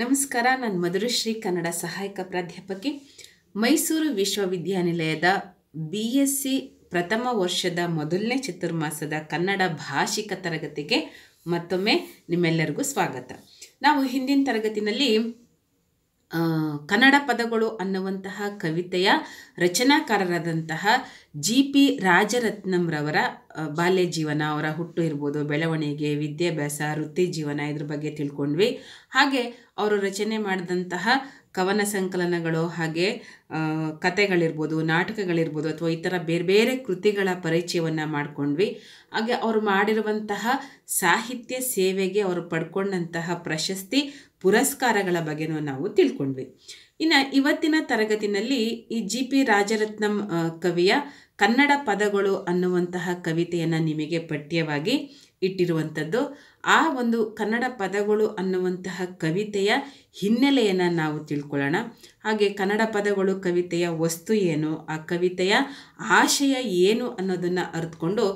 ನಮಸ್ಕಾರ ನಾನು ಮಧುರಶ್ರೀ ಕನ್ನಡ ಸಹಾಯಕ ಪ್ರಾಧ್ಯಾಪಕಿ ಮೈಸೂರು ವಿಶ್ವವಿದ್ಯಾನಿಲಯದ ಬಿ ಎಸ್ ಸಿ ಪ್ರಥಮ ವರ್ಷದ ಮೊದಲನೇ ಚತುರ್ಮಾಸದ ಕನ್ನಡ ಭಾಷಿಕ ತರಗತಿಗೆ ಮತ್ತೊಮ್ಮೆ ನಿಮ್ಮೆಲ್ಲರಿಗೂ ಸ್ವಾಗತ ನಾವು ಹಿಂದಿನ ತರಗತಿನಲ್ಲಿ ಕನ್ನಡ ಪದಗಳು ಅನ್ನುವಂತಹ ಕವಿತೆಯ ರಚನಾಕಾರರಾದಂತಹ ಜಿ ಪಿ ರಾಜರತ್ನಂರವರ ಬಾಲ್ಯ ಜೀವನ ಅವರ ಹುಟ್ಟು ಇರ್ಬೋದು ಬೆಳವಣಿಗೆ ವಿದ್ಯಾಭ್ಯಾಸ ವೃತ್ತಿ ಜೀವನ ಇದ್ರ ಬಗ್ಗೆ ತಿಳ್ಕೊಂಡ್ವಿ ಹಾಗೆ ಅವರು ರಚನೆ ಮಾಡಿದಂತಹ ಕವನ ಸಂಕಲನಗಳು ಹಾಗೆ ಕತೆಗಳಿರ್ಬೋದು ನಾಟಕಗಳಿರ್ಬೋದು ಅಥವಾ ಈ ಥರ ಬೇರೆ ಬೇರೆ ಕೃತಿಗಳ ಪರಿಚಯವನ್ನು ಮಾಡಿಕೊಂಡ್ವಿ ಹಾಗೆ ಅವರು ಮಾಡಿರುವಂತಹ ಸಾಹಿತ್ಯ ಸೇವೆಗೆ ಅವರು ಪಡ್ಕೊಂಡಂತಹ ಪ್ರಶಸ್ತಿ ಪುರಸ್ಕಾರಗಳ ಬಗ್ಗೆನೂ ನಾವು ತಿಳ್ಕೊಂಡ್ವಿ ಇನ್ನು ಇವತ್ತಿನ ತರಗತಿನಲ್ಲಿ ಈ ಜಿ ಪಿ ರಾಜರತ್ನಂ ಕವಿಯ ಕನ್ನಡ ಪದಗಳು ಅನ್ನುವಂತಹ ಕವಿತೆಯನ್ನು ನಿಮಗೆ ಪಠ್ಯವಾಗಿ ಇಟ್ಟಿರುವಂಥದ್ದು ಆ ಒಂದು ಕನ್ನಡ ಪದಗಳು ಅನ್ನುವಂತಹ ಕವಿತೆಯ ಹಿನ್ನೆಲೆಯನ್ನು ನಾವು ತಿಳ್ಕೊಳ್ಳೋಣ ಹಾಗೆ ಕನ್ನಡ ಪದಗಳು ಕವಿತೆಯ ವಸ್ತು ಏನು ಆ ಕವಿತೆಯ ಆಶಯ ಏನು ಅನ್ನೋದನ್ನು ಅರಿತುಕೊಂಡು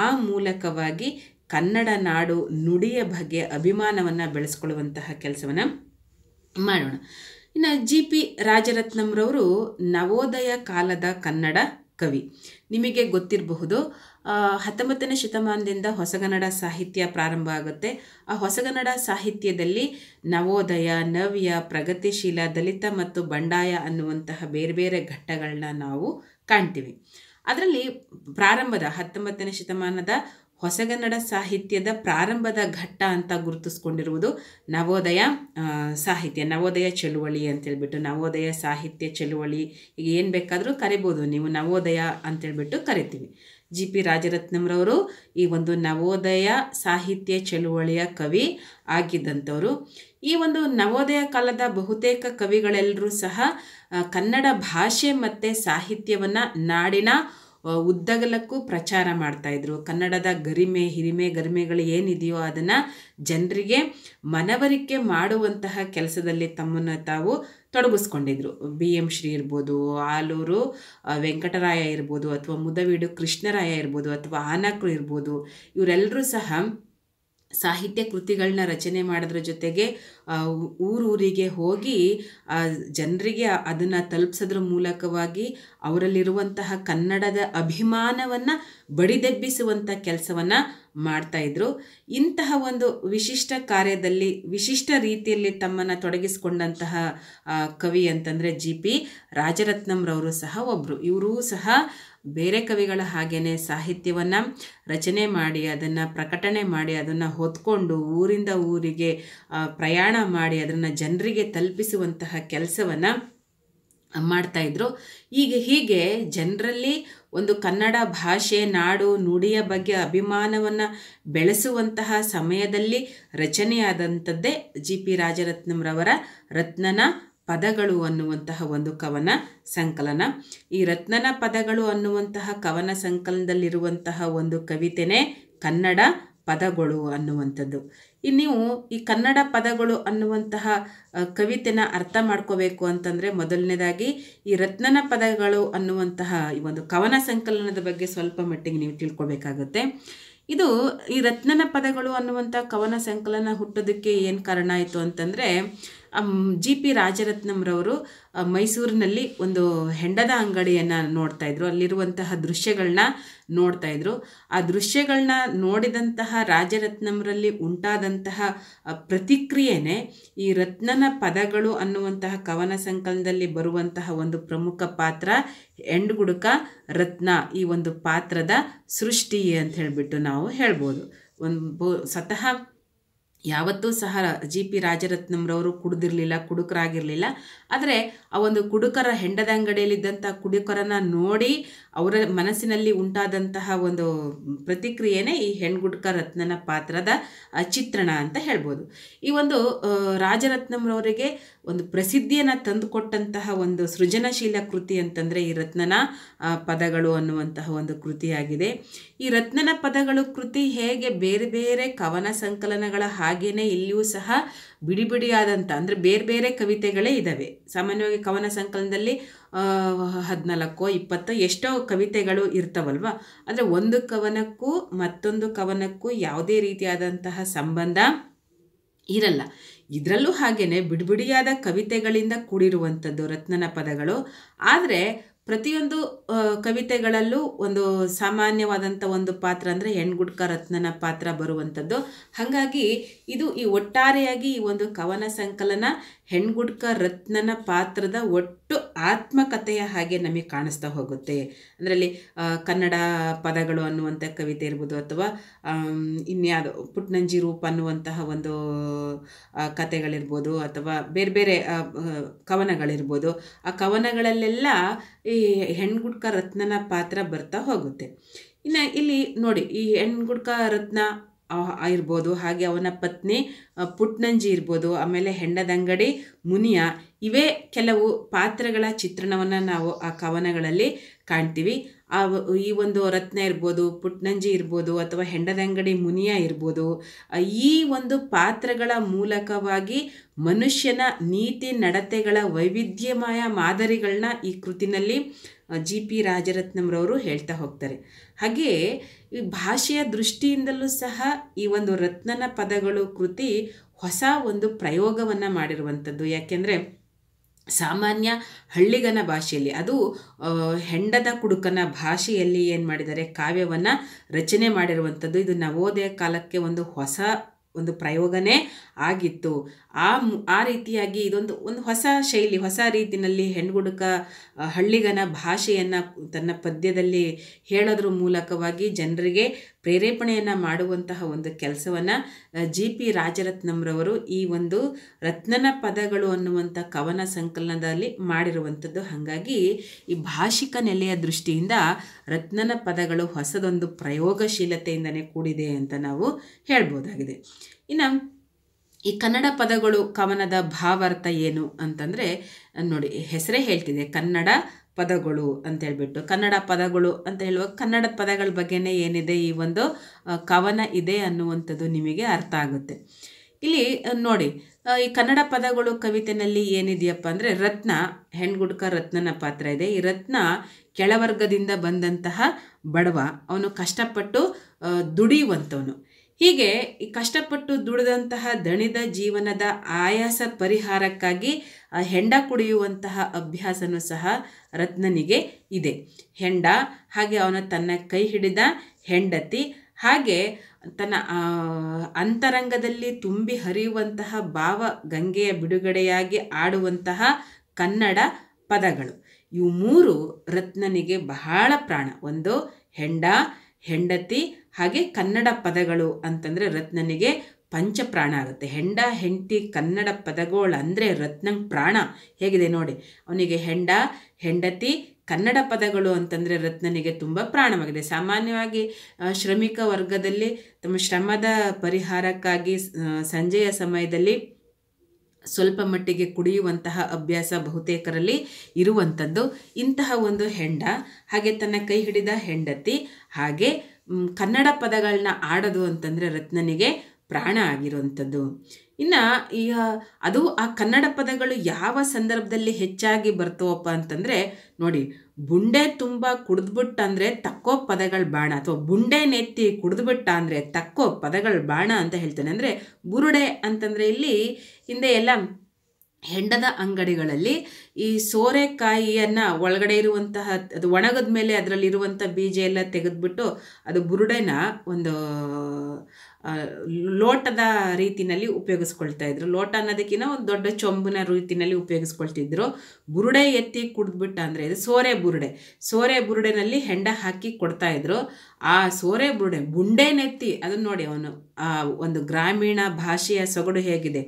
ಆ ಮೂಲಕವಾಗಿ ಕನ್ನಡ ನಾಡು ನುಡಿಯ ಬಗ್ಗೆ ಅಭಿಮಾನವನ್ನು ಬೆಳೆಸ್ಕೊಳ್ಳುವಂತಹ ಕೆಲಸವನ್ನು ಮಾಡೋಣ ಇನ್ನು ಜಿ ಪಿ ರಾಜರತ್ನಂರವರು ನವೋದಯ ಕಾಲದ ಕನ್ನಡ ಕವಿ ನಿಮಗೆ ಗೊತ್ತಿರಬಹುದು ಹತ್ತೊಂಬತ್ತನೇ ಶತಮಾನದಿಂದ ಹೊಸಗನ್ನಡ ಸಾಹಿತ್ಯ ಪ್ರಾರಂಭ ಆಗುತ್ತೆ ಆ ಹೊಸಗನ್ನಡ ಸಾಹಿತ್ಯದಲ್ಲಿ ನವೋದಯ ನವ್ಯ ಪ್ರಗತಿಶೀಲ ದಲಿತ ಮತ್ತು ಬಂಡಾಯ ಅನ್ನುವಂತಹ ಬೇರೆ ಬೇರೆ ಘಟ್ಟಗಳನ್ನ ನಾವು ಕಾಣ್ತೀವಿ ಅದರಲ್ಲಿ ಪ್ರಾರಂಭದ ಹತ್ತೊಂಬತ್ತನೇ ಶತಮಾನದ ಹೊಸಗನ್ನಡ ಸಾಹಿತ್ಯದ ಪ್ರಾರಂಭದ ಘಟ್ಟ ಅಂತ ಗುರುತಿಸ್ಕೊಂಡಿರುವುದು ನವೋದಯ ಸಾಹಿತ್ಯ ನವೋದಯ ಚಳುವಳಿ ಅಂತೇಳ್ಬಿಟ್ಟು ನವೋದಯ ಸಾಹಿತ್ಯ ಚಳುವಳಿ ಈಗ ಏನು ಬೇಕಾದರೂ ಕರಿಬೋದು ನೀವು ನವೋದಯ ಅಂತೇಳ್ಬಿಟ್ಟು ಕರಿತೀವಿ ಜಿ ಪಿ ರಾಜರತ್ನಂರವರು ಈ ಒಂದು ನವೋದಯ ಸಾಹಿತ್ಯ ಚಳುವಳಿಯ ಕವಿ ಆಗಿದ್ದಂಥವರು ಈ ಒಂದು ನವೋದಯ ಕಾಲದ ಬಹುತೇಕ ಕವಿಗಳೆಲ್ಲರೂ ಸಹ ಕನ್ನಡ ಭಾಷೆ ಮತ್ತು ಸಾಹಿತ್ಯವನ್ನು ನಾಡಿನ ಉದ್ದಗಲಕ್ಕೂ ಪ್ರಚಾರ ಮಾಡ್ತಾಯಿದ್ರು ಕನ್ನಡದ ಗರಿಮೆ ಹಿರಿಮೆ ಗರಿಮೆಗಳು ಏನಿದೆಯೋ ಅದನ್ನು ಜನರಿಗೆ ಮನವರಿಕೆ ಮಾಡುವಂತಹ ಕೆಲಸದಲ್ಲಿ ತಮ್ಮನ್ನು ತಾವು ತೊಡಗಿಸ್ಕೊಂಡಿದ್ರು ಬಿ ಎಂ ಶ್ರೀ ಇರ್ಬೋದು ಆಲೂರು ವೆಂಕಟರಾಯ ಇರ್ಬೋದು ಅಥವಾ ಮುದವೀಡು ಕೃಷ್ಣರಾಯ ಇರ್ಬೋದು ಅಥವಾ ಆನಕರು ಇರ್ಬೋದು ಇವರೆಲ್ಲರೂ ಸಹ ಸಾಹಿತ್ಯ ಕೃತಿಗಳನ್ನ ರಚನೆ ಮಾಡೋದ್ರ ಜೊತೆಗೆ ಊರೂರಿಗೆ ಹೋಗಿ ಜನರಿಗೆ ಅದನ್ನು ತಲುಪಿಸೋದ್ರ ಮೂಲಕವಾಗಿ ಅವರಲ್ಲಿರುವಂತಹ ಕನ್ನಡದ ಅಭಿಮಾನವನ್ನು ಬಡಿದೆಬ್ಬಿಸುವಂಥ ಕೆಲಸವನ್ನು ಮಾಡ್ತಾಯಿದ್ರು ಇಂತಹ ಒಂದು ವಿಶಿಷ್ಟ ಕಾರ್ಯದಲ್ಲಿ ವಿಶಿಷ್ಟ ರೀತಿಯಲ್ಲಿ ತಮ್ಮನ್ನು ತೊಡಗಿಸಿಕೊಂಡಂತಹ ಕವಿ ಅಂತಂದರೆ ಜಿ ಪಿ ರಾಜರತ್ನಂರವರು ಸಹ ಒಬ್ಬರು ಇವರೂ ಸಹ ಬೇರೆ ಕವಿಗಳ ಹಾಗೇ ಸಾಹಿತ್ಯವನ್ನು ರಚನೆ ಮಾಡಿ ಅದನ್ನು ಪ್ರಕಟಣೆ ಮಾಡಿ ಅದನ್ನು ಹೊತ್ಕೊಂಡು ಊರಿಂದ ಊರಿಗೆ ಪ್ರಯಾಣ ಮಾಡಿ ಅದನ್ನು ಜನರಿಗೆ ತಲುಪಿಸುವಂತಹ ಕೆಲಸವನ್ನು ಮಾಡ್ತಾಯಿದ್ರು ಈಗ ಹೀಗೆ ಜನರಲ್ಲಿ ಒಂದು ಕನ್ನಡ ಭಾಷೆ ನಾಡು ನುಡಿಯ ಬಗ್ಗೆ ಅಭಿಮಾನವನ್ನು ಬೆಳೆಸುವಂತಹ ಸಮಯದಲ್ಲಿ ರಚನೆಯಾದಂಥದ್ದೇ ಜಿ ಪಿ ರಾಜರತ್ನಂರವರ ರತ್ನನ ಪದಗಳು ಅನ್ನುವಂತಹ ಒಂದು ಕವನ ಸಂಕಲನ ಈ ರತ್ನನ ಪದಗಳು ಅನ್ನುವಂತಹ ಕವನ ಸಂಕಲನದಲ್ಲಿರುವಂತಹ ಒಂದು ಕವಿತೆನೇ ಕನ್ನಡ ಪದಗಳು ಅನ್ನುವಂಥದ್ದು ಈ ನೀವು ಈ ಕನ್ನಡ ಪದಗಳು ಅನ್ನುವಂತಹ ಕವಿತೆನ ಅರ್ಥ ಮಾಡ್ಕೋಬೇಕು ಅಂತಂದರೆ ಮೊದಲನೇದಾಗಿ ಈ ರತ್ನನ ಪದಗಳು ಅನ್ನುವಂತಹ ಈ ಒಂದು ಕವನ ಸಂಕಲನದ ಬಗ್ಗೆ ಸ್ವಲ್ಪ ಮಟ್ಟಿಗೆ ನೀವು ತಿಳ್ಕೊಬೇಕಾಗುತ್ತೆ ಇದು ಈ ರತ್ನನ ಪದಗಳು ಅನ್ನುವಂಥ ಕವನ ಸಂಕಲನ ಹುಟ್ಟೋದಕ್ಕೆ ಏನು ಕಾರಣ ಆಯಿತು ಅಂತಂದರೆ ಜಿ ಪಿ ರಾಜರತ್ನಂರವರು ಮೈಸೂರಿನಲ್ಲಿ ಒಂದು ಹೆಂಡದ ಅಂಗಡಿಯನ್ನು ನೋಡ್ತಾ ಇದ್ರು ಅಲ್ಲಿರುವಂತಹ ದೃಶ್ಯಗಳನ್ನ ನೋಡ್ತಾ ಇದ್ರು ಆ ದೃಶ್ಯಗಳನ್ನ ನೋಡಿದಂತಹ ರಾಜರತ್ನಂರಲ್ಲಿ ಉಂಟಾದಂತಹ ಪ್ರತಿಕ್ರಿಯೆನೆ ಈ ರತ್ನನ ಪದಗಳು ಅನ್ನುವಂತಹ ಕವನ ಸಂಕಲನದಲ್ಲಿ ಬರುವಂತಹ ಒಂದು ಪ್ರಮುಖ ಪಾತ್ರ ಎಂಡ್ಗುಡುಕ ರತ್ನ ಈ ಒಂದು ಪಾತ್ರದ ಸೃಷ್ಟಿ ಅಂತ ಹೇಳಿಬಿಟ್ಟು ನಾವು ಹೇಳ್ಬೋದು ಒಂದು ಸ್ವತಃ ಯಾವತ್ತೂ ಸಹ ಜಿ ಪಿ ರಾಜರತ್ನಂರವರು ಕುಡಿದಿರಲಿಲ್ಲ ಕುಡುಕರಾಗಿರಲಿಲ್ಲ ಆದರೆ ಆ ಒಂದು ಕುಡುಕರ ಹೆಂಡದ ಅಂಗಡಿಯಲ್ಲಿದ್ದಂಥ ಕುಡುಕರನ್ನ ನೋಡಿ ಅವರ ಮನಸ್ಸಿನಲ್ಲಿ ಉಂಟಾದಂತಹ ಒಂದು ಪ್ರತಿಕ್ರಿಯೆನೇ ಈ ಹೆಣ್ಗುಡ್ಕ ರತ್ನನ ಪಾತ್ರದ ಚಿತ್ರಣ ಅಂತ ಹೇಳ್ಬೋದು ಈ ಒಂದು ರಾಜರತ್ನಂರವರಿಗೆ ಒಂದು ಪ್ರಸಿದ್ಧಿಯನ್ನು ತಂದುಕೊಟ್ಟಂತಹ ಒಂದು ಸೃಜನಶೀಲ ಕೃತಿ ಅಂತಂದರೆ ಈ ರತ್ನನ ಪದಗಳು ಅನ್ನುವಂತಹ ಒಂದು ಕೃತಿಯಾಗಿದೆ ಈ ರತ್ನನ ಪದಗಳು ಕೃತಿ ಹೇಗೆ ಬೇರೆ ಬೇರೆ ಕವನ ಸಂಕಲನಗಳ ಹಾಗೆ ಹಾಗೆಯೇ ಇಲ್ಲಿಯೂ ಸಹ ಬಿಡಿ ಬಿಡಿಯಾದಂಥ ಅಂದರೆ ಬೇರೆ ಬೇರೆ ಕವಿತೆಗಳೇ ಇದ್ದಾವೆ ಸಾಮಾನ್ಯವಾಗಿ ಕವನ ಸಂಕಲನದಲ್ಲಿ ಹದಿನಾಲ್ಕೋ ಇಪ್ಪತ್ತೋ ಎಷ್ಟೋ ಕವಿತೆಗಳು ಇರ್ತವಲ್ವ ಅಂದರೆ ಒಂದು ಕವನಕ್ಕೂ ಮತ್ತೊಂದು ಕವನಕ್ಕೂ ಯಾವುದೇ ರೀತಿಯಾದಂತಹ ಸಂಬಂಧ ಇರಲ್ಲ ಇದರಲ್ಲೂ ಹಾಗೆಯೇ ಬಿಡಿಬಿಡಿಯಾದ ಕವಿತೆಗಳಿಂದ ಕೂಡಿರುವಂಥದ್ದು ರತ್ನನ ಪದಗಳು ಆದರೆ ಪ್ರತಿಯೊಂದು ಕವಿತೆಗಳಲ್ಲೂ ಒಂದು ಸಾಮಾನ್ಯವಾದಂಥ ಒಂದು ಪಾತ್ರ ಅಂದರೆ ಹೆಣ್ಗುಡ್ಕ ರತ್ನನ ಪಾತ್ರ ಬರುವಂಥದ್ದು ಹಾಗಾಗಿ ಇದು ಈ ಒಟ್ಟಾರೆಯಾಗಿ ಈ ಒಂದು ಕವನ ಸಂಕಲನ ಹೆಣ್ಗುಡ್ಕ ರತ್ನನ ಪಾತ್ರದ ಒಟ್ಟು ದೊಡ್ಡ ಆತ್ಮಕಥೆಯ ಹಾಗೆ ನಮಗೆ ಕಾಣಿಸ್ತಾ ಹೋಗುತ್ತೆ ಅದರಲ್ಲಿ ಕನ್ನಡ ಪದಗಳು ಅನ್ನುವಂಥ ಕವಿತೆ ಇರ್ಬೋದು ಅಥವಾ ಇನ್ಯಾವುದೋ ಪುಟ್ನಂಜಿ ರೂಪ ಅನ್ನುವಂತಹ ಒಂದು ಕತೆಗಳಿರ್ಬೋದು ಅಥವಾ ಬೇರೆ ಬೇರೆ ಕವನಗಳಿರ್ಬೋದು ಆ ಕವನಗಳಲ್ಲೆಲ್ಲ ಈ ಹೆಣ್ಗುಡ್ಕ ರತ್ನನ ಪಾತ್ರ ಬರ್ತಾ ಹೋಗುತ್ತೆ ಇನ್ನು ಇಲ್ಲಿ ನೋಡಿ ಈ ಹೆಣ್ಗುಡ್ಕ ರತ್ನ ಇರ್ಬೋದು ಹಾಗೆ ಅವನ ಪತ್ನಿ ಪುಟ್ನಂಜಿ ಇರ್ಬೋದು ಆಮೇಲೆ ಹೆಂಡದಂಗಡಿ ಮುನಿಯ ಇವೇ ಕೆಲವು ಪಾತ್ರಗಳ ಚಿತ್ರಣವನ್ನು ನಾವು ಆ ಕವನಗಳಲ್ಲಿ ಕಾಣ್ತೀವಿ ಆ ಈ ಒಂದು ರತ್ನ ಇರ್ಬೋದು ಪುಟ್ನಂಜಿ ಇರ್ಬೋದು ಅಥವಾ ಹೆಂಡದಂಗಡಿ ಮುನಿಯ ಇರ್ಬೋದು ಈ ಒಂದು ಪಾತ್ರಗಳ ಮೂಲಕವಾಗಿ ಮನುಷ್ಯನ ನೀತಿ ನಡತೆಗಳ ವೈವಿಧ್ಯಮಯ ಮಾದರಿಗಳನ್ನ ಈ ಕೃತಿನಲ್ಲಿ ಜಿ ಪಿ ರಾಜರತ್ನಂರವರು ಹೇಳ್ತಾ ಹೋಗ್ತಾರೆ ಹಾಗೆಯೇ ಈ ಭಾಷೆಯ ದೃಷ್ಟಿಯಿಂದಲೂ ಸಹ ಈ ಒಂದು ರತ್ನನ ಪದಗಳು ಕೃತಿ ಹೊಸ ಒಂದು ಪ್ರಯೋಗವನ್ನು ಮಾಡಿರುವಂಥದ್ದು ಯಾಕೆಂದರೆ ಸಾಮಾನ್ಯ ಹಳ್ಳಿಗನ ಭಾಷೆಯಲ್ಲಿ ಅದು ಹೆಂಡದ ಕುಡುಕನ ಭಾಷೆಯಲ್ಲಿ ಏನು ಮಾಡಿದ್ದಾರೆ ಕಾವ್ಯವನ್ನು ರಚನೆ ಮಾಡಿರುವಂಥದ್ದು ಇದು ನವೋದಯ ಕಾಲಕ್ಕೆ ಒಂದು ಹೊಸ ಒಂದು ಪ್ರಯೋಗನೇ ಆಗಿತ್ತು ಆ ಆ ರೀತಿಯಾಗಿ ಇದೊಂದು ಒಂದು ಹೊಸ ಶೈಲಿ ಹೊಸ ರೀತಿಯಲ್ಲಿ ಹೆಣ್ಗುಡುಕ ಹಳ್ಳಿಗನ ಭಾಷೆಯನ್ನು ತನ್ನ ಪದ್ಯದಲ್ಲಿ ಹೇಳೋದ್ರ ಮೂಲಕವಾಗಿ ಜನರಿಗೆ ಪ್ರೇರೇಪಣೆಯನ್ನು ಮಾಡುವಂತಹ ಒಂದು ಕೆಲಸವನ್ನು ಜಿ ಪಿ ರಾಜರತ್ನಂರವರು ಈ ಒಂದು ರತ್ನನ ಪದಗಳು ಅನ್ನುವಂಥ ಕವನ ಸಂಕಲನದಲ್ಲಿ ಮಾಡಿರುವಂಥದ್ದು ಹಾಗಾಗಿ ಈ ಭಾಷಿಕ ನೆಲೆಯ ದೃಷ್ಟಿಯಿಂದ ರತ್ನನ ಪದಗಳು ಹೊಸದೊಂದು ಪ್ರಯೋಗಶೀಲತೆಯಿಂದನೇ ಕೂಡಿದೆ ಅಂತ ನಾವು ಹೇಳ್ಬೋದಾಗಿದೆ ಇನ್ನು ಈ ಕನ್ನಡ ಪದಗಳು ಕವನದ ಭಾವಾರ್ಥ ಏನು ಅಂತಂದರೆ ನೋಡಿ ಹೆಸರೇ ಹೇಳ್ತಿದೆ ಕನ್ನಡ ಪದಗಳು ಅಂತೇಳ್ಬಿಟ್ಟು ಕನ್ನಡ ಪದಗಳು ಅಂತ ಹೇಳುವಾಗ ಕನ್ನಡ ಪದಗಳ ಬಗ್ಗೆನೇ ಏನಿದೆ ಈ ಒಂದು ಕವನ ಇದೆ ಅನ್ನುವಂಥದ್ದು ನಿಮಗೆ ಅರ್ಥ ಆಗುತ್ತೆ ಇಲ್ಲಿ ನೋಡಿ ಈ ಕನ್ನಡ ಪದಗಳು ಕವಿತೆನಲ್ಲಿ ಏನಿದೆಯಪ್ಪ ಅಂದರೆ ರತ್ನ ಹೆಣ್ಗುಡ್ಕ ರತ್ನನ ಪಾತ್ರ ಇದೆ ಈ ರತ್ನ ಕೆಳವರ್ಗದಿಂದ ಬಂದಂತಹ ಬಡವ ಅವನು ಕಷ್ಟಪಟ್ಟು ದುಡಿಯುವಂಥವನು ಹೀಗೆ ಕಷ್ಟಪಟ್ಟು ದುಡಿದಂತಹ ದಣಿದ ಜೀವನದ ಆಯಾಸ ಪರಿಹಾರಕ್ಕಾಗಿ ಹೆಂಡ ಕುಡಿಯುವಂತಹ ಅಭ್ಯಾಸನೂ ಸಹ ರತ್ನನಿಗೆ ಇದೆ ಹೆಂಡ ಹಾಗೆ ಅವನ ತನ್ನ ಕೈ ಹಿಡಿದ ಹೆಂಡತಿ ಹಾಗೆ ತನ್ನ ಅಂತರಂಗದಲ್ಲಿ ತುಂಬಿ ಹರಿಯುವಂತಹ ಭಾವ ಗಂಗೆಯ ಬಿಡುಗಡೆಯಾಗಿ ಆಡುವಂತಹ ಕನ್ನಡ ಪದಗಳು ಇವು ಮೂರು ರತ್ನನಿಗೆ ಬಹಳ ಪ್ರಾಣ ಒಂದು ಹೆಂಡ ಹೆಂಡತಿ ಹಾಗೆ ಕನ್ನಡ ಪದಗಳು ಅಂತಂದರೆ ರತ್ನನಿಗೆ ಪಂಚಪ್ರಾಣ ಆಗುತ್ತೆ ಹೆಂಡ ಹೆಂಡತಿ ಕನ್ನಡ ಪದಗಳು ಅಂದರೆ ರತ್ನಂಗೆ ಪ್ರಾಣ ಹೇಗಿದೆ ನೋಡಿ ಅವನಿಗೆ ಹೆಂಡ ಹೆಂಡತಿ ಕನ್ನಡ ಪದಗಳು ಅಂತಂದರೆ ರತ್ನನಿಗೆ ತುಂಬ ಪ್ರಾಣವಾಗಿದೆ ಸಾಮಾನ್ಯವಾಗಿ ಶ್ರಮಿಕ ವರ್ಗದಲ್ಲಿ ತಮ್ಮ ಶ್ರಮದ ಪರಿಹಾರಕ್ಕಾಗಿ ಸಂಜೆಯ ಸಮಯದಲ್ಲಿ ಸ್ವಲ್ಪ ಮಟ್ಟಿಗೆ ಕುಡಿಯುವಂತಹ ಅಭ್ಯಾಸ ಬಹುತೇಕರಲ್ಲಿ ಇರುವಂಥದ್ದು ಇಂತಹ ಒಂದು ಹೆಂಡ ಹಾಗೆ ತನ್ನ ಕೈ ಹಿಡಿದ ಹೆಂಡತಿ ಹಾಗೆ ಕನ್ನಡ ಪದಗಳನ್ನ ಆಡೋದು ಅಂತಂದರೆ ರತ್ನನಿಗೆ ಪ್ರಾಣ ಆಗಿರುವಂಥದ್ದು ಇನ್ನು ಈ ಅದು ಆ ಕನ್ನಡ ಪದಗಳು ಯಾವ ಸಂದರ್ಭದಲ್ಲಿ ಹೆಚ್ಚಾಗಿ ಬರ್ತವಪ್ಪ ಅಂತಂದರೆ ನೋಡಿ ಬುಂಡೆ ತುಂಬ ಕುಡಿದ್ಬಿಟ್ಟ ಅಂದರೆ ತಕ್ಕೋ ಪದಗಳು ಬಾಣ ಅಥವಾ ಬುಂಡೆ ನೆತ್ತಿ ಕುಡಿದ್ಬಿಟ್ಟ ಅಂದರೆ ತಕ್ಕೋ ಪದಗಳು ಬಾಣ ಅಂತ ಹೇಳ್ತೇನೆ ಅಂದರೆ ಬುರುಡೆ ಅಂತಂದರೆ ಇಲ್ಲಿ ಹಿಂದೆ ಎಲ್ಲ ಹೆಂಡದ ಅಂಗಡಿಗಳಲ್ಲಿ ಈ ಸೋರೆಕಾಯಿಯನ್ನು ಒಳಗಡೆ ಇರುವಂತಹ ಅದು ಒಣಗದ ಮೇಲೆ ಅದರಲ್ಲಿರುವಂಥ ಬೀಜ ಎಲ್ಲ ತೆಗೆದುಬಿಟ್ಟು ಅದು ಬುರುಡೆನ ಒಂದು ಲೋಟದ ರೀತಿಯಲ್ಲಿ ಉಪಯೋಗಿಸ್ಕೊಳ್ತಾ ಇದ್ರು ಲೋಟ ಅನ್ನೋದಕ್ಕಿಂತ ಒಂದು ದೊಡ್ಡ ಚೊಂಬಿನ ರೀತಿಯಲ್ಲಿ ಉಪಯೋಗಿಸ್ಕೊಳ್ತಿದ್ರು ಬುರುಡೆ ಎತ್ತಿ ಕುಡಿದ್ಬಿಟ್ಟ ಅಂದರೆ ಇದು ಸೋರೆ ಬುರುಡೆ ಸೋರೆ ಬುರುಡೆನಲ್ಲಿ ಹೆಂಡ ಹಾಕಿ ಕೊಡ್ತಾಯಿದ್ರು ಆ ಸೋರೆ ಬುರುಡೆ ಬುಂಡೆ ನೆತ್ತಿ ಅದನ್ನ ನೋಡಿ ಅವನು ಆ ಒಂದು ಗ್ರಾಮೀಣ ಭಾಷೆಯ ಸೊಗಡು ಹೇಗಿದೆ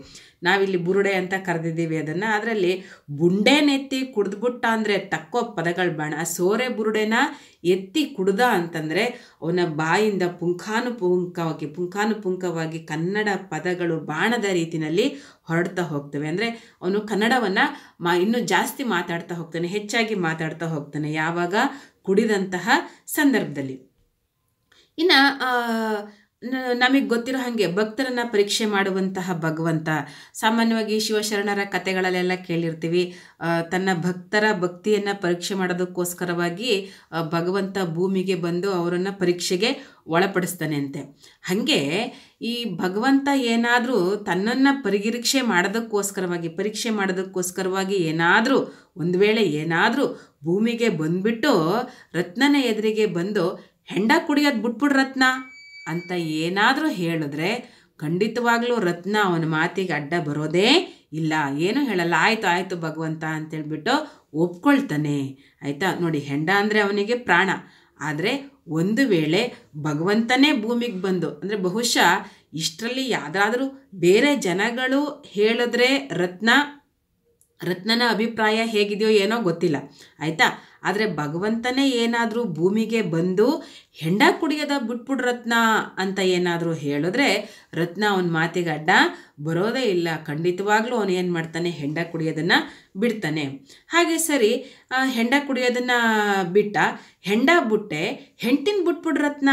ನಾವಿಲ್ಲಿ ಬುರುಡೆ ಅಂತ ಕರೆದಿದ್ದೀವಿ ಅದನ್ನು ಅದರಲ್ಲಿ ಬುಂಡೆ ನೆತ್ತಿ ಕುಡಿದ್ಬಿಟ್ಟ ಅಂದರೆ ತಕ್ಕೋ ಪದಗಳು ಬಾಣ ಆ ಸೋರೆ ಬುರುಡೆನ ಎತ್ತಿ ಕುಡ್ದ ಅಂತಂದರೆ ಅವನ ಬಾಯಿಂದ ಪುಂಖಾನುಪುಂಖವಾಗಿ ಪುಂಖಾನುಪುಂಖವಾಗಿ ಕನ್ನಡ ಪದಗಳು ಬಾಣದ ರೀತಿಯಲ್ಲಿ ಹೊರಡ್ತಾ ಹೋಗ್ತವೆ ಅಂದರೆ ಅವನು ಕನ್ನಡವನ್ನು ಮಾ ಇನ್ನೂ ಜಾಸ್ತಿ ಮಾತಾಡ್ತಾ ಹೋಗ್ತಾನೆ ಹೆಚ್ಚಾಗಿ ಮಾತಾಡ್ತಾ ಹೋಗ್ತಾನೆ ಯಾವಾಗ ಕುಡಿದಂತಹ ಸಂದರ್ಭದಲ್ಲಿ ಇನ್ನು ನಮಗೆ ಗೊತ್ತಿರೋ ಹಾಗೆ ಭಕ್ತರನ್ನು ಪರೀಕ್ಷೆ ಮಾಡುವಂತಹ ಭಗವಂತ ಸಾಮಾನ್ಯವಾಗಿ ಶಿವಶರಣರ ಕಥೆಗಳಲ್ಲೆಲ್ಲ ಕೇಳಿರ್ತೀವಿ ತನ್ನ ಭಕ್ತರ ಭಕ್ತಿಯನ್ನು ಪರೀಕ್ಷೆ ಮಾಡೋದಕ್ಕೋಸ್ಕರವಾಗಿ ಭಗವಂತ ಭೂಮಿಗೆ ಬಂದು ಅವರನ್ನು ಪರೀಕ್ಷೆಗೆ ಒಳಪಡಿಸ್ತಾನೆ ಅಂತೆ ಹಾಗೆ ಈ ಭಗವಂತ ಏನಾದರೂ ತನ್ನನ್ನು ಪರಿಗಿರೀಕ್ಷೆ ಮಾಡೋದಕ್ಕೋಸ್ಕರವಾಗಿ ಪರೀಕ್ಷೆ ಮಾಡೋದಕ್ಕೋಸ್ಕರವಾಗಿ ಏನಾದರೂ ಒಂದು ವೇಳೆ ಏನಾದರೂ ಭೂಮಿಗೆ ಬಂದುಬಿಟ್ಟು ರತ್ನನ ಎದುರಿಗೆ ಬಂದು ಹೆಂಡ ಕುಡಿಯೋದು ಬಿಟ್ಬಿಡು ರತ್ನ ಅಂತ ಏನಾದರೂ ಹೇಳಿದ್ರೆ ಖಂಡಿತವಾಗ್ಲೂ ರತ್ನ ಅವನ ಮಾತಿಗೆ ಅಡ್ಡ ಬರೋದೇ ಇಲ್ಲ ಏನೂ ಹೇಳಲ್ಲ ಆಯಿತು ಆಯಿತು ಭಗವಂತ ಅಂತೇಳ್ಬಿಟ್ಟು ಒಪ್ಕೊಳ್ತಾನೆ ಆಯಿತಾ ನೋಡಿ ಹೆಂಡ ಅಂದರೆ ಅವನಿಗೆ ಪ್ರಾಣ ಆದರೆ ಒಂದು ವೇಳೆ ಭಗವಂತನೇ ಭೂಮಿಗೆ ಬಂದು ಅಂದರೆ ಬಹುಶಃ ಇಷ್ಟರಲ್ಲಿ ಯಾವುದಾದ್ರೂ ಬೇರೆ ಜನಗಳು ಹೇಳಿದ್ರೆ ರತ್ನ ರತ್ನನ ಅಭಿಪ್ರಾಯ ಹೇಗಿದೆಯೋ ಏನೋ ಗೊತ್ತಿಲ್ಲ ಆಯಿತಾ ಆದರೆ ಭಗವಂತನೇ ಏನಾದರೂ ಭೂಮಿಗೆ ಬಂದು ಹೆಂಡ ಕುಡಿಯೋದ ಬಿಟ್ಬಿಡು ರತ್ನ ಅಂತ ಏನಾದರೂ ಹೇಳಿದ್ರೆ ರತ್ನ ಅವನ ಮಾತಿಗೆ ಅಡ್ಡ ಬರೋದೇ ಇಲ್ಲ ಖಂಡಿತವಾಗ್ಲೂ ಅವನು ಏನು ಮಾಡ್ತಾನೆ ಹೆಂಡ ಕುಡಿಯೋದನ್ನು ಬಿಡ್ತಾನೆ ಹಾಗೆ ಸರಿ ಹೆಂಡ ಕುಡಿಯೋದನ್ನು ಬಿಟ್ಟ ಹೆಂಡ ಬಿಟ್ಟೆ ಹೆಂಟಿನ ಬಿಟ್ಬಿಡು ರತ್ನ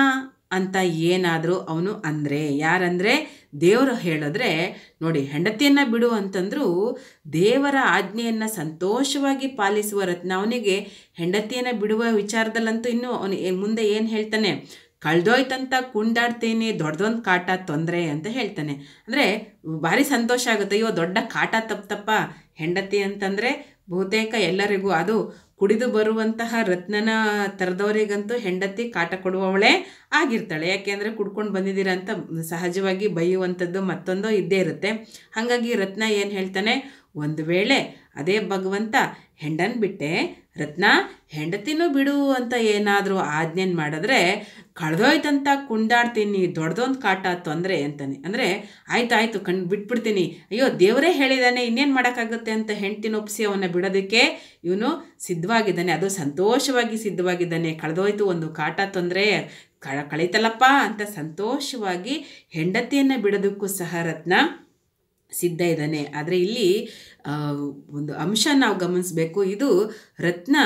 ಅಂತ ಏನಾದರೂ ಅವನು ಅಂದರೆ ಯಾರಂದರೆ ದೇವರು ಹೇಳಿದ್ರೆ ನೋಡಿ ಹೆಂಡತಿಯನ್ನು ಬಿಡು ಅಂತಂದರೂ ದೇವರ ಆಜ್ಞೆಯನ್ನು ಸಂತೋಷವಾಗಿ ಪಾಲಿಸುವ ರತ್ನ ಅವನಿಗೆ ಹೆಂಡತಿಯನ್ನು ಬಿಡುವ ವಿಚಾರದಲ್ಲಂತೂ ಇನ್ನೂ ಅವನು ಮುಂದೆ ಏನು ಹೇಳ್ತಾನೆ ಕಳೆದೋಯ್ತಂತ ಕುಂದಾಡ್ತೇನೆ ದೊಡ್ಡದೊಂದು ಕಾಟ ತೊಂದರೆ ಅಂತ ಹೇಳ್ತಾನೆ ಅಂದರೆ ಭಾರಿ ಸಂತೋಷ ಆಗುತ್ತೆ ಅಯ್ಯೋ ದೊಡ್ಡ ಕಾಟ ತಪ್ಪ ತಪ್ಪ ಹೆಂಡತಿ ಅಂತಂದರೆ ಬಹುತೇಕ ಎಲ್ಲರಿಗೂ ಅದು ಕುಡಿದು ಬರುವಂತಹ ರತ್ನನ ತರದವರಿಗಂತೂ ಹೆಂಡತಿ ಕಾಟ ಕೊಡುವವಳೇ ಆಗಿರ್ತಾಳೆ ಯಾಕೆಂದರೆ ಕುಡ್ಕೊಂಡು ಬಂದಿದ್ದೀರ ಅಂತ ಸಹಜವಾಗಿ ಬೈಯುವಂಥದ್ದು ಮತ್ತೊಂದು ಇದ್ದೇ ಇರುತ್ತೆ ಹಾಗಾಗಿ ರತ್ನ ಏನು ಹೇಳ್ತಾನೆ ಒಂದು ವೇಳೆ ಅದೇ ಭಗವಂತ ಹೆಂಡನ್ ಬಿಟ್ಟೆ ರತ್ನ ಹೆಂಡತಿನೂ ಬಿಡು ಅಂತ ಏನಾದರೂ ಆಜ್ಞೆ ಮಾಡಿದ್ರೆ ಕಳೆದೋಯ್ತಂತ ಕುಂಡಾಡ್ತೀನಿ ದೊಡ್ಡದೊಂದು ಕಾಟ ತೊಂದರೆ ಅಂತಾನೆ ಅಂದರೆ ಆಯ್ತಾಯ್ತು ಕಂಡು ಬಿಟ್ಬಿಡ್ತೀನಿ ಅಯ್ಯೋ ದೇವರೇ ಹೇಳಿದಾನೆ ಇನ್ನೇನು ಮಾಡೋಕ್ಕಾಗುತ್ತೆ ಅಂತ ಹೆಂಡತಿನ ಒಪ್ಪಿಸಿ ಅವನ್ನ ಬಿಡೋದಕ್ಕೆ ಇವನು ಸಿದ್ಧವಾಗಿದ್ದಾನೆ ಅದು ಸಂತೋಷವಾಗಿ ಸಿದ್ಧವಾಗಿದ್ದಾನೆ ಕಳೆದೋಯ್ತು ಒಂದು ಕಾಟ ತೊಂದರೆ ಕಳ ಕಳೀತಲ್ಲಪ್ಪ ಅಂತ ಸಂತೋಷವಾಗಿ ಹೆಂಡತಿಯನ್ನು ಬಿಡೋದಕ್ಕೂ ಸಹ ರತ್ನ ಸಿದ್ಧ ಇದ್ದಾನೆ ಆದರೆ ಇಲ್ಲಿ ಒಂದು ಅಂಶ ನಾವು ಗಮನಿಸಬೇಕು ಇದು ರತ್ನ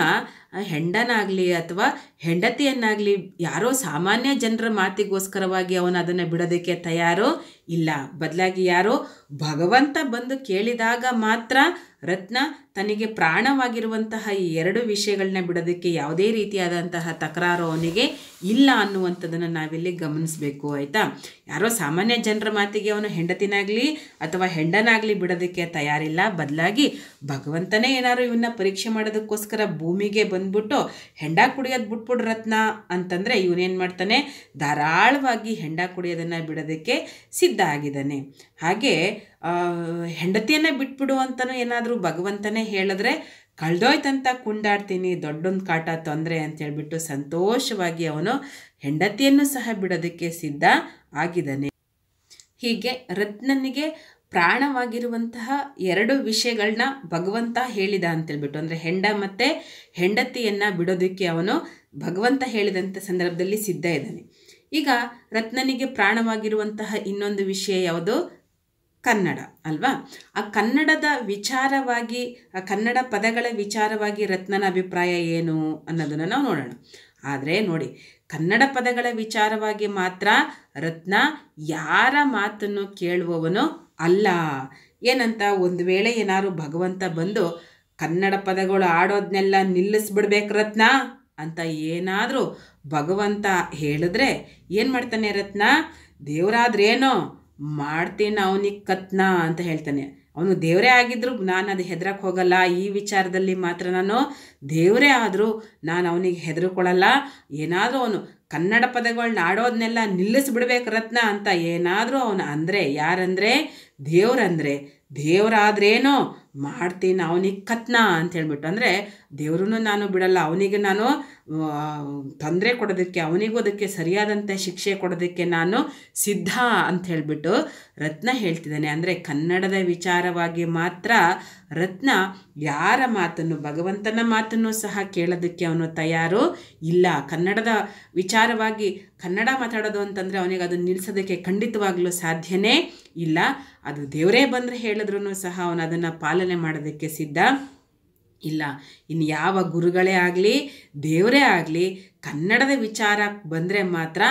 ಹೆಂಡನಾಗಲಿ ಅಥವಾ ಹೆಂಡತಿಯನ್ನಾಗಲಿ ಯಾರೋ ಸಾಮಾನ್ಯ ಜನರ ಮಾತಿಗೋಸ್ಕರವಾಗಿ ಅವನು ಅದನ್ನು ಬಿಡೋದಕ್ಕೆ ತಯಾರೋ ಇಲ್ಲ ಬದಲಾಗಿ ಯಾರೋ ಭಗವಂತ ಬಂದು ಕೇಳಿದಾಗ ಮಾತ್ರ ರತ್ನ ತನಗೆ ಪ್ರಾಣವಾಗಿರುವಂತಹ ಈ ಎರಡು ವಿಷಯಗಳನ್ನ ಬಿಡೋದಕ್ಕೆ ಯಾವುದೇ ರೀತಿಯಾದಂತಹ ತಕರಾರು ಅವನಿಗೆ ಇಲ್ಲ ಅನ್ನುವಂಥದ್ದನ್ನು ನಾವಿಲ್ಲಿ ಗಮನಿಸಬೇಕು ಆಯಿತಾ ಯಾರೋ ಸಾಮಾನ್ಯ ಜನರ ಮಾತಿಗೆ ಅವನು ಹೆಂಡತಿನಾಗಲಿ ಅಥವಾ ಹೆಂಡನಾಗಲಿ ಬಿಡೋದಕ್ಕೆ ತಯಾರಿಲ್ಲ ಬದಲಾಗಿ ಭಗವಂತನೇ ಏನಾದ್ರು ಇವನ್ನ ಪರೀಕ್ಷೆ ಮಾಡೋದಕ್ಕೋಸ್ಕರ ಭೂಮಿಗೆ ಬಂದ್ಬಿಟ್ಟು ಹೆಂಡ ಕುಡಿಯೋದು ಬಿಟ್ಬಿಡು ರತ್ನ ಅಂತಂದರೆ ಇವನೇನು ಮಾಡ್ತಾನೆ ಧಾರಾಳವಾಗಿ ಹೆಂಡ ಕುಡಿಯೋದನ್ನು ಬಿಡೋದಕ್ಕೆ ಸಿದ್ಧ ಆಗಿದ್ದಾನೆ ಹಾಗೆ ಹೆಂಡತಿಯನ್ನು ಬಿಟ್ಬಿಡು ಅಂತಲೂ ಏನಾದರೂ ಭಗವಂತನೇ ಹೇಳಿದ್ರೆ ಕಳ್ದೋಯ್ತಂತ ಕುಂಡಾಡ್ತೀನಿ ದೊಡ್ಡೊಂದು ಕಾಟ ತೊಂದರೆ ಅಂತೇಳ್ಬಿಟ್ಟು ಸಂತೋಷವಾಗಿ ಅವನು ಹೆಂಡತಿಯನ್ನು ಸಹ ಬಿಡೋದಕ್ಕೆ ಸಿದ್ಧ ಆಗಿದ್ದಾನೆ ಹೀಗೆ ರತ್ನನಿಗೆ ಪ್ರಾಣವಾಗಿರುವಂತಹ ಎರಡು ವಿಷಯಗಳನ್ನ ಭಗವಂತ ಹೇಳಿದ ಅಂತೇಳ್ಬಿಟ್ಟು ಅಂದರೆ ಹೆಂಡ ಮತ್ತು ಹೆಂಡತಿಯನ್ನು ಬಿಡೋದಕ್ಕೆ ಅವನು ಭಗವಂತ ಹೇಳಿದಂಥ ಸಂದರ್ಭದಲ್ಲಿ ಸಿದ್ಧ ಇದ್ದಾನೆ ಈಗ ರತ್ನನಿಗೆ ಪ್ರಾಣವಾಗಿರುವಂತಹ ಇನ್ನೊಂದು ವಿಷಯ ಯಾವುದು ಕನ್ನಡ ಅಲ್ವಾ ಆ ಕನ್ನಡದ ವಿಚಾರವಾಗಿ ಆ ಕನ್ನಡ ಪದಗಳ ವಿಚಾರವಾಗಿ ರತ್ನನ ಅಭಿಪ್ರಾಯ ಏನು ಅನ್ನೋದನ್ನು ನಾವು ನೋಡೋಣ ಆದರೆ ನೋಡಿ ಕನ್ನಡ ಪದಗಳ ವಿಚಾರವಾಗಿ ಮಾತ್ರ ರತ್ನ ಯಾರ ಮಾತನ್ನು ಕೇಳುವವನು ಅಲ್ಲ ಏನಂತ ಒಂದು ವೇಳೆ ಏನಾದ್ರು ಭಗವಂತ ಬಂದು ಕನ್ನಡ ಪದಗಳು ಆಡೋದನ್ನೆಲ್ಲ ನಿಲ್ಲಿಸ್ಬಿಡ್ಬೇಕು ರತ್ನ ಅಂತ ಏನಾದರೂ ಭಗವಂತ ಹೇಳಿದ್ರೆ ಏನು ಮಾಡ್ತಾನೆ ರತ್ನ ದೇವರಾದ್ರೇನೋ ಮಾಡ್ತೀನಿ ಅವನಿಗೆ ಕತ್ನ ಅಂತ ಹೇಳ್ತಾನೆ ಅವನು ದೇವರೇ ಆಗಿದ್ರು ನಾನು ಅದು ಹೆದರಕ್ಕೆ ಹೋಗಲ್ಲ ಈ ವಿಚಾರದಲ್ಲಿ ಮಾತ್ರ ನಾನು ದೇವರೇ ಆದರೂ ನಾನು ಅವನಿಗೆ ಹೆದರ್ಕೊಳ್ಳಲ್ಲ ಏನಾದರೂ ಅವನು ಕನ್ನಡ ಪದಗಳನ್ನ ಆಡೋದನ್ನೆಲ್ಲ ನಿಲ್ಲಿಸ್ಬಿಡ್ಬೇಕು ರತ್ನ ಅಂತ ಏನಾದರೂ ಅವನು ಅಂದರೆ ಯಾರಂದರೆ ದೇವರಂದರೆ ದೇವರಾದ್ರೇನೋ ಮಾಡ್ತೀನಿ ಅವನಿಗೆ ಕತ್ನ ಅಂತ ಹೇಳ್ಬಿಟ್ಟು ಅಂದರೆ ದೇವ್ರೂ ನಾನು ಬಿಡಲ್ಲ ಅವನಿಗೆ ನಾನು ತೊಂದರೆ ಕೊಡೋದಕ್ಕೆ ಅವನಿಗೂ ಅದಕ್ಕೆ ಸರಿಯಾದಂಥ ಶಿಕ್ಷೆ ಕೊಡೋದಕ್ಕೆ ನಾನು ಸಿದ್ಧ ಅಂತ ಹೇಳಿಬಿಟ್ಟು ರತ್ನ ಹೇಳ್ತಿದ್ದಾನೆ ಅಂದರೆ ಕನ್ನಡದ ವಿಚಾರವಾಗಿ ಮಾತ್ರ ರತ್ನ ಯಾರ ಮಾತನ್ನು ಭಗವಂತನ ಮಾತನ್ನು ಸಹ ಕೇಳೋದಕ್ಕೆ ಅವನು ತಯಾರು ಇಲ್ಲ ಕನ್ನಡದ ವಿಚಾರವಾಗಿ ಕನ್ನಡ ಮಾತಾಡೋದು ಅಂತಂದರೆ ಅವನಿಗೆ ಅದನ್ನು ನಿಲ್ಲಿಸೋದಕ್ಕೆ ಖಂಡಿತವಾಗಲೂ ಸಾಧ್ಯನೇ ಇಲ್ಲ ಅದು ದೇವರೇ ಬಂದರೆ ಹೇಳಿದ್ರೂ ಸಹ ಅವನು ಅದನ್ನು ಪಾಲನೆ ಮಾಡೋದಕ್ಕೆ ಸಿದ್ಧ ಇಲ್ಲ ಇನ್ನು ಯಾವ ಗುರುಗಳೇ ಆಗಲಿ ದೇವರೇ ಆಗಲಿ ಕನ್ನಡದ ವಿಚಾರ ಬಂದರೆ ಮಾತ್ರ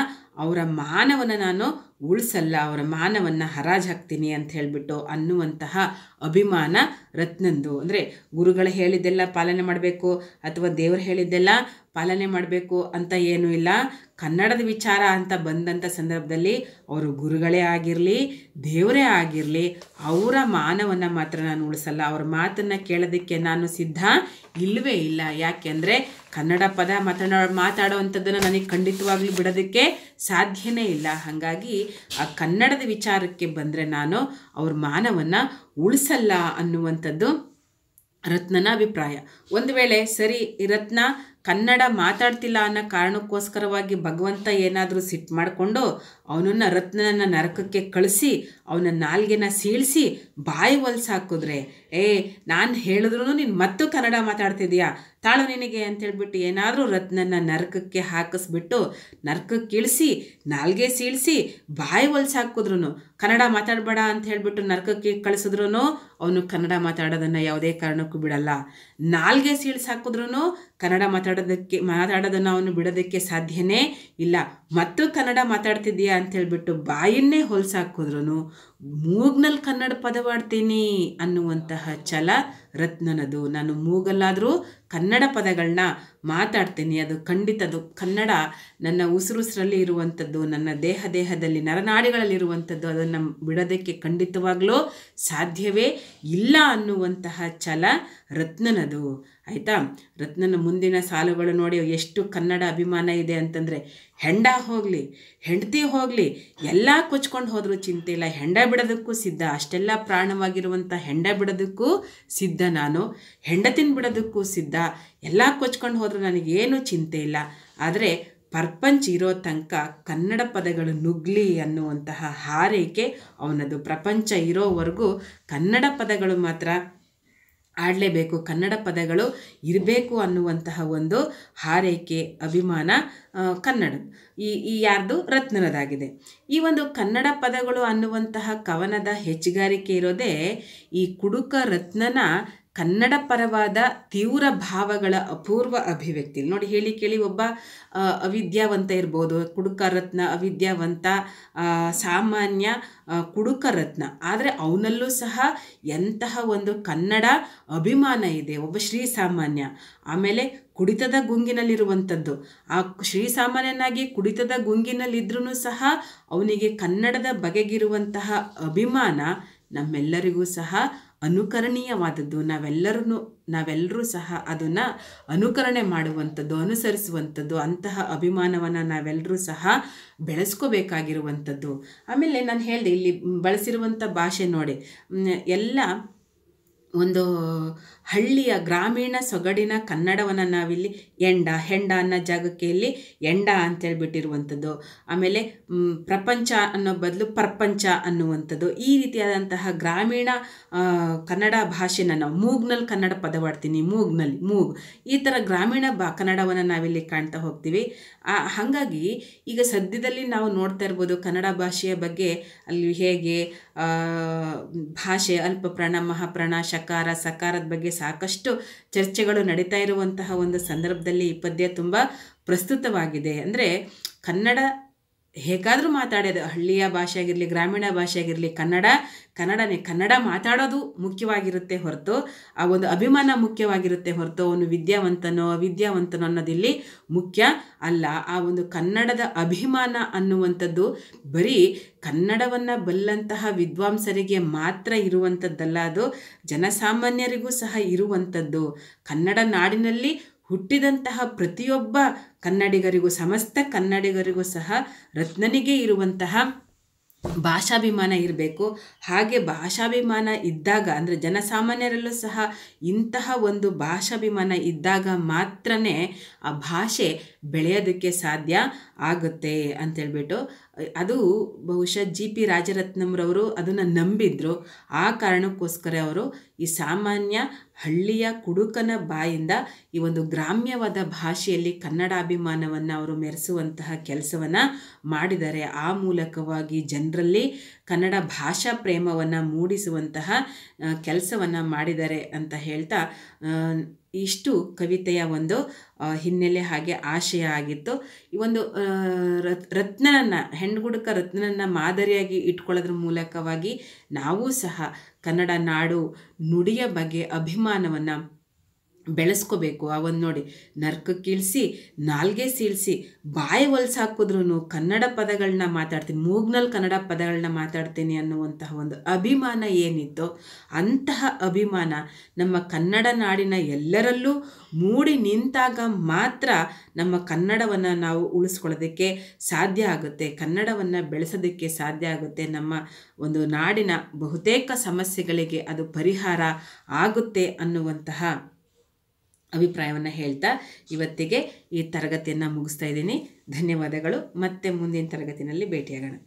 ಅವರ ಮಾನವನ್ನು ನಾನು ಉಳಿಸಲ್ಲ ಅವರ ಮಾನವನ್ನು ಹರಾಜು ಹಾಕ್ತೀನಿ ಅಂತ ಹೇಳಿಬಿಟ್ಟು ಅನ್ನುವಂತಹ ಅಭಿಮಾನ ರತ್ನಂದು ಅಂದರೆ ಗುರುಗಳು ಹೇಳಿದ್ದೆಲ್ಲ ಪಾಲನೆ ಮಾಡಬೇಕು ಅಥವಾ ದೇವರು ಹೇಳಿದ್ದೆಲ್ಲ ಪಾಲನೆ ಮಾಡಬೇಕು ಅಂತ ಏನೂ ಇಲ್ಲ ಕನ್ನಡದ ವಿಚಾರ ಅಂತ ಬಂದಂಥ ಸಂದರ್ಭದಲ್ಲಿ ಅವರು ಗುರುಗಳೇ ಆಗಿರಲಿ ದೇವರೇ ಆಗಿರಲಿ ಅವರ ಮಾನವನ್ನು ಮಾತ್ರ ನಾನು ಉಳಿಸಲ್ಲ ಅವ್ರ ಮಾತನ್ನು ಕೇಳೋದಕ್ಕೆ ನಾನು ಸಿದ್ಧ ಇಲ್ಲವೇ ಇಲ್ಲ ಯಾಕೆಂದರೆ ಕನ್ನಡ ಪದ ಮಾತನಾ ಮಾತಾಡೋವಂಥದ್ದನ್ನು ನನಗೆ ಖಂಡಿತವಾಗ್ಲೂ ಬಿಡೋದಕ್ಕೆ ಸಾಧ್ಯನೇ ಇಲ್ಲ ಹಾಗಾಗಿ ಆ ಕನ್ನಡದ ವಿಚಾರಕ್ಕೆ ಬಂದರೆ ನಾನು ಅವ್ರ ಮಾನವನ್ನು ಉಳಿಸಲ್ಲ ಅನ್ನುವಂಥದ್ದು ರತ್ನನ ಅಭಿಪ್ರಾಯ ಒಂದು ವೇಳೆ ಸರಿ ರತ್ನ ಕನ್ನಡ ಮಾತಾಡ್ತಿಲ್ಲ ಅನ್ನೋ ಕಾರಣಕ್ಕೋಸ್ಕರವಾಗಿ ಭಗವಂತ ಏನಾದರೂ ಸಿಟ್ಟು ಮಾಡಿಕೊಂಡು ಅವನನ್ನು ರತ್ನನ ನರಕಕ್ಕೆ ಕಳಿಸಿ ಅವನ ನಾಲ್ಗೆನ ಸೀಳಿಸಿ ಬಾಯಿ ಹಾಕಿದ್ರೆ ಏ ನಾನು ಹೇಳಿದ್ರು ನೀನು ಮತ್ತು ಕನ್ನಡ ಮಾತಾಡ್ತಿದ್ಯಾ ತಾಳು ನಿನಗೆ ಅಂತೇಳ್ಬಿಟ್ಟು ಏನಾದರೂ ರತ್ನನ ನರಕಕ್ಕೆ ಹಾಕಿಸ್ಬಿಟ್ಟು ನರಕಕ್ಕೆ ಇಳಿಸಿ ನಾಲ್ಗೆ ಸೀಳಿಸಿ ಬಾಯಿ ಹಾಕಿದ್ರೂ ಕನ್ನಡ ಮಾತಾಡಬೇಡ ಅಂತ ಹೇಳಿಬಿಟ್ಟು ನರಕಕ್ಕೆ ಕಳಿಸಿದ್ರು ಅವನು ಕನ್ನಡ ಮಾತಾಡೋದನ್ನು ಯಾವುದೇ ಕಾರಣಕ್ಕೂ ಬಿಡಲ್ಲ ನಾಲ್ಗೆ ಹಾಕಿದ್ರೂ ಕನ್ನಡ ಮಾತಾಡೋದಕ್ಕೆ ಮಾತಾಡೋದನ್ನು ಅವನು ಬಿಡೋದಕ್ಕೆ ಸಾಧ್ಯನೇ ಇಲ್ಲ ಮತ್ತು ಕನ್ನಡ ಮಾತಾಡ್ತಿದ್ದೀಯಾ ಅಂತೇಳ್ಬಿಟ್ಟು ಬಾಯನ್ನೇ ಹೊಲ್ಸಾಕಿದ್ರು ಮೂಗ್ನಲ್ಲಿ ಕನ್ನಡ ಪದವಾಡ್ತೀನಿ ಅನ್ನುವಂತಹ ಛಲ ರತ್ನನದು ನಾನು ಮೂಗಲ್ಲಾದರೂ ಕನ್ನಡ ಪದಗಳನ್ನ ಮಾತಾಡ್ತೀನಿ ಅದು ಖಂಡಿತದು ಕನ್ನಡ ನನ್ನ ಉಸಿರುಸಿರಲ್ಲಿ ಇರುವಂಥದ್ದು ನನ್ನ ದೇಹ ದೇಹದಲ್ಲಿ ನರನಾಡಿಗಳಲ್ಲಿರುವಂಥದ್ದು ಅದನ್ನು ಬಿಡೋದಕ್ಕೆ ಖಂಡಿತವಾಗಲೂ ಸಾಧ್ಯವೇ ಇಲ್ಲ ಅನ್ನುವಂತಹ ಛಲ ರತ್ನನದು ಆಯಿತಾ ರತ್ನನ ಮುಂದಿನ ಸಾಲುಗಳು ನೋಡಿ ಎಷ್ಟು ಕನ್ನಡ ಅಭಿಮಾನ ಇದೆ ಅಂತಂದರೆ ಹೆಂಡ ಹೋಗಲಿ ಹೆಂಡತಿ ಹೋಗಲಿ ಎಲ್ಲ ಕೊಚ್ಕೊಂಡು ಹೋದರೂ ಚಿಂತೆ ಇಲ್ಲ ಹೆಂಡ ಬಿಡೋದಕ್ಕೂ ಸಿದ್ಧ ಅಷ್ಟೆಲ್ಲ ಪ್ರಾಣವಾಗಿರುವಂಥ ಹೆಂಡ ಬಿಡೋದಕ್ಕೂ ಸಿದ್ಧ ನಾನು ಹೆಂಡತಿನ ಬಿಡೋದಕ್ಕೂ ಸಿದ್ಧ ಎಲ್ಲ ಕೊಚ್ಕೊಂಡು ಹೋದರೂ ನನಗೇನು ಚಿಂತೆ ಇಲ್ಲ ಆದರೆ ಪರ್ಪಂಚ್ ಇರೋ ತನಕ ಕನ್ನಡ ಪದಗಳು ನುಗ್ಲಿ ಅನ್ನುವಂತಹ ಹಾರೈಕೆ ಅವನದು ಪ್ರಪಂಚ ಇರೋವರೆಗೂ ಕನ್ನಡ ಪದಗಳು ಮಾತ್ರ ಆಡಲೇಬೇಕು ಕನ್ನಡ ಪದಗಳು ಇರಬೇಕು ಅನ್ನುವಂತಹ ಒಂದು ಹಾರೈಕೆ ಅಭಿಮಾನ ಕನ್ನಡ ಈ ಈ ಯಾರ್ದು ರತ್ನರದಾಗಿದೆ ಈ ಒಂದು ಕನ್ನಡ ಪದಗಳು ಅನ್ನುವಂತಹ ಕವನದ ಹೆಚ್ಚುಗಾರಿಕೆ ಇರೋದೇ ಈ ಕುಡುಕ ರತ್ನನ ಕನ್ನಡ ಪರವಾದ ತೀವ್ರ ಭಾವಗಳ ಅಪೂರ್ವ ಅಭಿವ್ಯಕ್ತಿ ನೋಡಿ ಹೇಳಿ ಕೇಳಿ ಒಬ್ಬ ಅವಿದ್ಯಾವಂತ ಇರ್ಬೋದು ಕುಡುಕರತ್ನ ಅವಿದ್ಯಾವಂತ ಸಾಮಾನ್ಯ ಕುಡುಕರತ್ನ ಆದರೆ ಅವನಲ್ಲೂ ಸಹ ಎಂತಹ ಒಂದು ಕನ್ನಡ ಅಭಿಮಾನ ಇದೆ ಒಬ್ಬ ಶ್ರೀ ಸಾಮಾನ್ಯ ಆಮೇಲೆ ಕುಡಿತದ ಗುಂಗಿನಲ್ಲಿರುವಂಥದ್ದು ಆ ಶ್ರೀ ಸಾಮಾನ್ಯನಾಗಿ ಕುಡಿತದ ಗುಂಗಿನಲ್ಲಿದ್ದರೂ ಸಹ ಅವನಿಗೆ ಕನ್ನಡದ ಬಗೆಗಿರುವಂತಹ ಅಭಿಮಾನ ನಮ್ಮೆಲ್ಲರಿಗೂ ಸಹ ಅನುಕರಣೀಯವಾದದ್ದು ನಾವೆಲ್ಲರೂ ನಾವೆಲ್ಲರೂ ಸಹ ಅದನ್ನು ಅನುಕರಣೆ ಮಾಡುವಂಥದ್ದು ಅನುಸರಿಸುವಂಥದ್ದು ಅಂತಹ ಅಭಿಮಾನವನ್ನು ನಾವೆಲ್ಲರೂ ಸಹ ಬೆಳೆಸ್ಕೋಬೇಕಾಗಿರುವಂಥದ್ದು ಆಮೇಲೆ ನಾನು ಹೇಳಿದೆ ಇಲ್ಲಿ ಬಳಸಿರುವಂಥ ಭಾಷೆ ನೋಡಿ ಎಲ್ಲ ಒಂದು ಹಳ್ಳಿಯ ಗ್ರಾಮೀಣ ಸೊಗಡಿನ ಕನ್ನಡವನ್ನು ನಾವಿಲ್ಲಿ ಎಂಡ ಹೆಂಡ ಅನ್ನೋ ಜಾಗಕ್ಕೆ ಇಲ್ಲಿ ಎಂಡ ಅಂತೇಳ್ಬಿಟ್ಟಿರುವಂಥದ್ದು ಆಮೇಲೆ ಪ್ರಪಂಚ ಅನ್ನೋ ಬದಲು ಪ್ರಪಂಚ ಅನ್ನುವಂಥದ್ದು ಈ ರೀತಿಯಾದಂತಹ ಗ್ರಾಮೀಣ ಕನ್ನಡ ಭಾಷೆನ ನಾವು ಮೂಗ್ನಲ್ಲಿ ಕನ್ನಡ ಪದವಾಡ್ತೀನಿ ಮೂಗ್ನಲ್ಲಿ ಮೂಗ್ ಈ ಥರ ಗ್ರಾಮೀಣ ಬಾ ಕನ್ನಡವನ್ನು ನಾವಿಲ್ಲಿ ಕಾಣ್ತಾ ಹೋಗ್ತೀವಿ ಹಾಗಾಗಿ ಈಗ ಸದ್ಯದಲ್ಲಿ ನಾವು ನೋಡ್ತಾ ಇರ್ಬೋದು ಕನ್ನಡ ಭಾಷೆಯ ಬಗ್ಗೆ ಅಲ್ಲಿ ಹೇಗೆ ಭಾಷೆ ಅಲ್ಪ ಪ್ರಾಣ ಮಹಾಪ್ರಾಣ ಶಕಾರ ಸಕಾರದ ಬಗ್ಗೆ ಸಾಕಷ್ಟು ಚರ್ಚೆಗಳು ನಡೀತಾ ಇರುವಂತಹ ಒಂದು ಸಂದರ್ಭದಲ್ಲಿ ಈ ಪದ್ಯ ತುಂಬ ಪ್ರಸ್ತುತವಾಗಿದೆ ಅಂದರೆ ಕನ್ನಡ ಹೇಗಾದರೂ ಮಾತಾಡೋದು ಹಳ್ಳಿಯ ಭಾಷೆ ಆಗಿರಲಿ ಗ್ರಾಮೀಣ ಭಾಷೆ ಆಗಿರಲಿ ಕನ್ನಡ ಕನ್ನಡನೇ ಕನ್ನಡ ಮಾತಾಡೋದು ಮುಖ್ಯವಾಗಿರುತ್ತೆ ಹೊರತು ಆ ಒಂದು ಅಭಿಮಾನ ಮುಖ್ಯವಾಗಿರುತ್ತೆ ಹೊರತು ಅವನು ವಿದ್ಯಾವಂತನೋ ಅವಿದ್ಯಾವಂತನೋ ಅನ್ನೋದಿಲ್ಲಿ ಮುಖ್ಯ ಅಲ್ಲ ಆ ಒಂದು ಕನ್ನಡದ ಅಭಿಮಾನ ಅನ್ನುವಂಥದ್ದು ಬರೀ ಕನ್ನಡವನ್ನು ಬಲ್ಲಂತಹ ವಿದ್ವಾಂಸರಿಗೆ ಮಾತ್ರ ಇರುವಂಥದ್ದಲ್ಲ ಅದು ಜನಸಾಮಾನ್ಯರಿಗೂ ಸಹ ಇರುವಂಥದ್ದು ಕನ್ನಡ ನಾಡಿನಲ್ಲಿ ಹುಟ್ಟಿದಂತಹ ಪ್ರತಿಯೊಬ್ಬ ಕನ್ನಡಿಗರಿಗೂ ಸಮಸ್ತ ಕನ್ನಡಿಗರಿಗೂ ಸಹ ರತ್ನನಿಗೆ ಇರುವಂತಹ ಭಾಷಾಭಿಮಾನ ಇರಬೇಕು ಹಾಗೆ ಭಾಷಾಭಿಮಾನ ಇದ್ದಾಗ ಅಂದರೆ ಜನಸಾಮಾನ್ಯರಲ್ಲೂ ಸಹ ಇಂತಹ ಒಂದು ಭಾಷಾಭಿಮಾನ ಇದ್ದಾಗ ಮಾತ್ರನೇ ಆ ಭಾಷೆ ಬೆಳೆಯೋದಕ್ಕೆ ಸಾಧ್ಯ ಆಗುತ್ತೆ ಅಂತೇಳ್ಬಿಟ್ಟು ಅದು ಬಹುಶಃ ಜಿ ಪಿ ರಾಜರತ್ನಂರವರು ಅದನ್ನು ನಂಬಿದ್ರು ಆ ಕಾರಣಕ್ಕೋಸ್ಕರ ಅವರು ಈ ಸಾಮಾನ್ಯ ಹಳ್ಳಿಯ ಕುಡುಕನ ಬಾಯಿಂದ ಈ ಒಂದು ಗ್ರಾಮ್ಯವಾದ ಭಾಷೆಯಲ್ಲಿ ಕನ್ನಡಾಭಿಮಾನವನ್ನು ಅವರು ಮೆರೆಸುವಂತಹ ಕೆಲಸವನ್ನು ಮಾಡಿದ್ದಾರೆ ಆ ಮೂಲಕವಾಗಿ ಜನರಲ್ಲಿ ಕನ್ನಡ ಭಾಷಾ ಪ್ರೇಮವನ್ನು ಮೂಡಿಸುವಂತಹ ಕೆಲಸವನ್ನು ಮಾಡಿದ್ದಾರೆ ಅಂತ ಹೇಳ್ತಾ ಇಷ್ಟು ಕವಿತೆಯ ಒಂದು ಹಿನ್ನೆಲೆ ಹಾಗೆ ಆಶಯ ಆಗಿತ್ತು ಈ ಒಂದು ರತ್ನನನ್ನು ಹೆಣ್ಗುಡುಕ ರತ್ನನನ್ನು ಮಾದರಿಯಾಗಿ ಇಟ್ಕೊಳ್ಳೋದ್ರ ಮೂಲಕವಾಗಿ ನಾವೂ ಸಹ ಕನ್ನಡ ನಾಡು ನುಡಿಯ ಬಗ್ಗೆ ಅಭಿಮಾನವನ್ನು ಬೆಳೆಸ್ಕೋಬೇಕು ಅವನ್ನ ನೋಡಿ ನರ್ಕಕ್ಕಿಳಿಸಿ ನಾಲ್ಗೆ ಸೀಳಿಸಿ ಬಾಯಿ ಹಾಕಿದ್ರೂ ಕನ್ನಡ ಪದಗಳನ್ನ ಮಾತಾಡ್ತೀನಿ ಮೂಗ್ನಲ್ಲಿ ಕನ್ನಡ ಪದಗಳನ್ನ ಮಾತಾಡ್ತೀನಿ ಅನ್ನುವಂತಹ ಒಂದು ಅಭಿಮಾನ ಏನಿತ್ತೋ ಅಂತಹ ಅಭಿಮಾನ ನಮ್ಮ ಕನ್ನಡ ನಾಡಿನ ಎಲ್ಲರಲ್ಲೂ ಮೂಡಿ ನಿಂತಾಗ ಮಾತ್ರ ನಮ್ಮ ಕನ್ನಡವನ್ನು ನಾವು ಉಳಿಸ್ಕೊಳ್ಳೋದಕ್ಕೆ ಸಾಧ್ಯ ಆಗುತ್ತೆ ಕನ್ನಡವನ್ನು ಬೆಳೆಸೋದಕ್ಕೆ ಸಾಧ್ಯ ಆಗುತ್ತೆ ನಮ್ಮ ಒಂದು ನಾಡಿನ ಬಹುತೇಕ ಸಮಸ್ಯೆಗಳಿಗೆ ಅದು ಪರಿಹಾರ ಆಗುತ್ತೆ ಅನ್ನುವಂತಹ ಅಭಿಪ್ರಾಯವನ್ನು ಹೇಳ್ತಾ ಇವತ್ತಿಗೆ ಈ ತರಗತಿಯನ್ನು ಮುಗಿಸ್ತಾ ಇದ್ದೀನಿ ಧನ್ಯವಾದಗಳು ಮತ್ತೆ ಮುಂದಿನ ತರಗತಿನಲ್ಲಿ ಭೇಟಿಯಾಗೋಣ